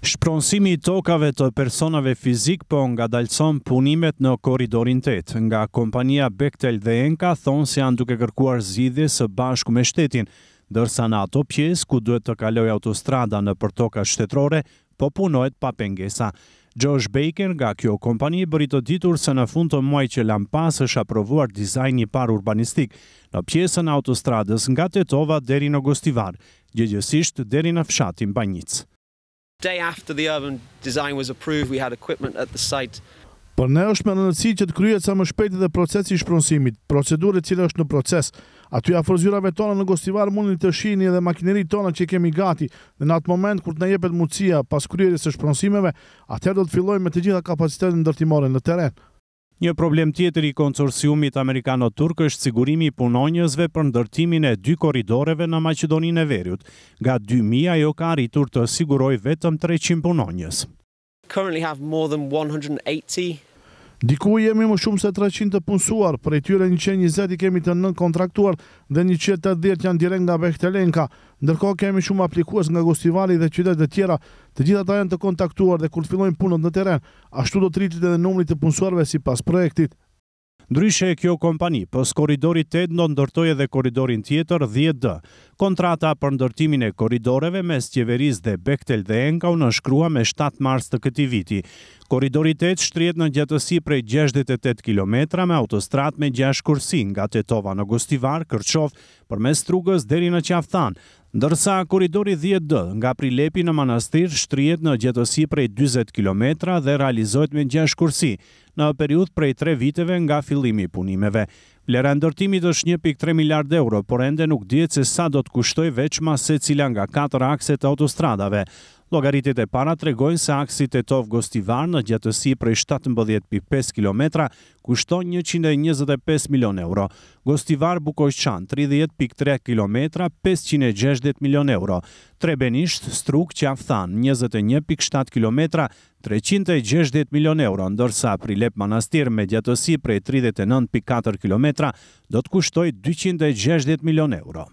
Shpronsimi i tokave të personave fizik po nga dalëson punimet në koridorin 8, Nga kompania Bechtel dhe Enka thonë se janë duke kërkuar zidhje së bashku me shtetin, dërsa në ato pjesë ku duhet të kaloj autostrada në për toka shtetrore, po punojt pa pengesa. Josh Baker nga kjo kompani bëri të ditur se në fund të muaj që lam pas është aprovuar dizajni një par urbanistik në pjesën autostradës nga Tetova deri në Gostivar, gjegjësisht deri në fshatin banjitës day after the urban design was approved, we had equipment at the site. Por ne është me rëndësi që të kryet sa më shpejt edhe procesi i shpronësimit, procedurë cila është në proces. Aty afër zyrave tona në Gostivar mundin të shihni edhe makineri tona që kemi gati dhe në atë moment kur të na jepet mundësia pas kryerjes së shpronësimeve, atëherë do të fillojmë me të gjitha kapacitetin ndërtimore në teren. Një problem tjetër i konsorsiumit Amerikano-Turk është sigurimi i punonjësve për ndërtimin e dy koridoreve në Macedoninë e Verjut. Ga 2.000 ajo ka arritur të siguroj vetëm 300 punonjës. Diku jemi më shumë se 300 të punësuar, për e tyre 120 i kemi të nën kontraktuar dhe 180 janë direk nga Bechtelenka, ndërko kemi shumë aplikues nga Gostivali dhe qytet dhe tjera, të gjitha ta janë të kontaktuar dhe kur të fillojnë punët në teren, ashtu do të rritit edhe numri të punësuarve si pas projektit. Ndryshe e kjo kompani, pës koridorit 8 në ndërtoj edhe koridorin tjetër 10D, Kontrata për ndërtimin e koridoreve mes qeveris dhe Bektel dhe u në shkrua me 7 mars të këti viti. Koridoritet shtrijet në gjatësi prej 68 km me autostrat me 6 kursin nga Tetova në Gustivar, Kërqov, për mes Strugës, deri në Qafthan, ndërsa koridori 10D nga Prilepi në Manastir shtrijet në gjatësi prej 20 km dhe realizohet me 6 kursi, në periud prej 3 viteve nga fillimi punimeve. Lera ndërtimit është 1.3 miliard euro, por ende nuk dihet se sa do të kushtojë veçmas secila nga katër akset e autostradave. Logaritit e para të regojnë se aksit e Tov Gostivar në gjatësi prej 17.5 km kushton 125 milion euro. Gostivar Bukoshqan, 30.3 km, 560 milion euro. Trebenisht, Struk, Qafthan, 21.7 km, 360 milion euro, ndërsa Prilep Manastir me gjatësi prej 39.4 km do të kushtoj 260 milion euro.